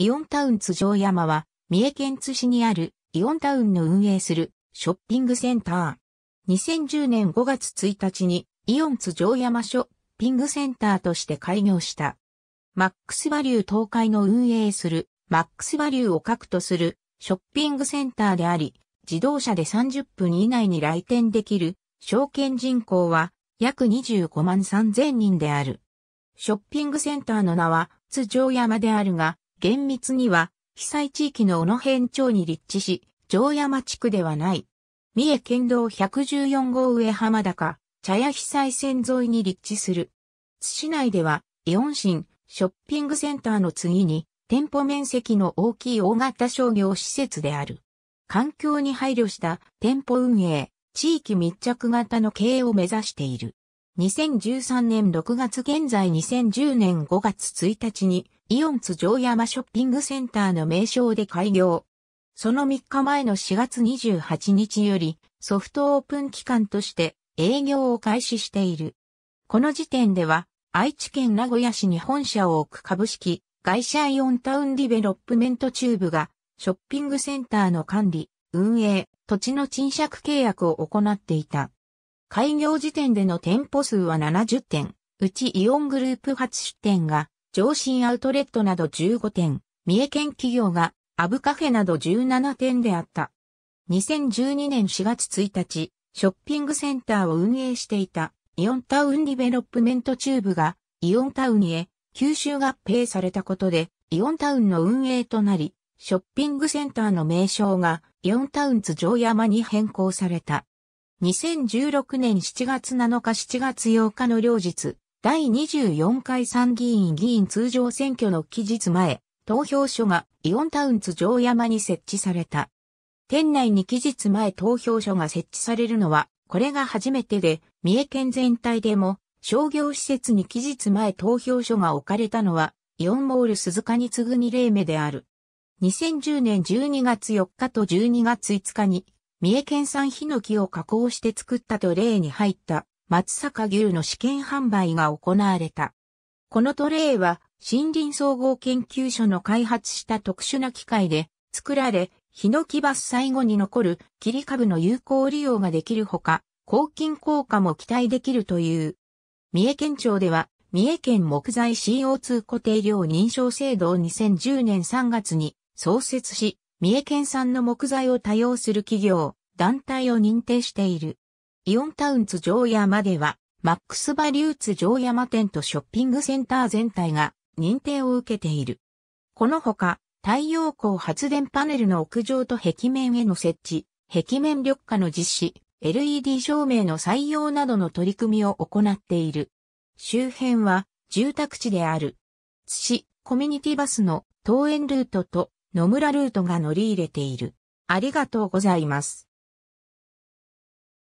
イオンタウン津城山は、三重県津市にあるイオンタウンの運営するショッピングセンター。2010年5月1日にイオン津城山ショッピングセンターとして開業した。マックスバリュー東海の運営するマックスバリューを核とするショッピングセンターであり、自動車で30分以内に来店できる証券人口は約25万3000人である。ショッピングセンターの名は津城山であるが、厳密には、被災地域の小野辺町に立地し、城山地区ではない。三重県道114号上浜高、茶屋被災線沿いに立地する。津市内では、イオンシン、ショッピングセンターの次に、店舗面積の大きい大型商業施設である。環境に配慮した店舗運営、地域密着型の経営を目指している。2013年6月現在2010年5月1日にイオン津城山ショッピングセンターの名称で開業。その3日前の4月28日よりソフトオープン期間として営業を開始している。この時点では愛知県名古屋市に本社を置く株式会社イオンタウンディベロップメントチューブがショッピングセンターの管理、運営、土地の賃借契約を行っていた。開業時点での店舗数は70店、うちイオングループ初出店が、上新アウトレットなど15店、三重県企業が、アブカフェなど17店であった。2012年4月1日、ショッピングセンターを運営していた、イオンタウンディベロップメントチューブが、イオンタウンへ、吸収合併されたことで、イオンタウンの運営となり、ショッピングセンターの名称が、イオンタウン津城山に変更された。2016年7月7日7月8日の両日、第24回参議院議員通常選挙の期日前、投票所がイオンタウン津城山に設置された。店内に期日前投票所が設置されるのは、これが初めてで、三重県全体でも、商業施設に期日前投票所が置かれたのは、イオンモール鈴鹿に次ぐ2例目である。2010年12月4日と12月5日に三重県産ヒノキを加工して作ったトレイに入った松阪牛の試験販売が行われた。このトレイは森林総合研究所の開発した特殊な機械で作られ、ヒノキ伐採後に残る切り株の有効利用ができるほか、抗菌効果も期待できるという。三重県庁では、三重県木材 CO2 固定量認証制度を2010年3月に創設し、三重県産の木材を多用する企業、団体を認定している。イオンタウン津城山では、マックスバリューツ城山店とショッピングセンター全体が認定を受けている。このほか、太陽光発電パネルの屋上と壁面への設置、壁面緑化の実施、LED 照明の採用などの取り組みを行っている。周辺は住宅地である。津市コミュニティバスの登園ルートと野村ルートが乗り入れている。ありがとうございます。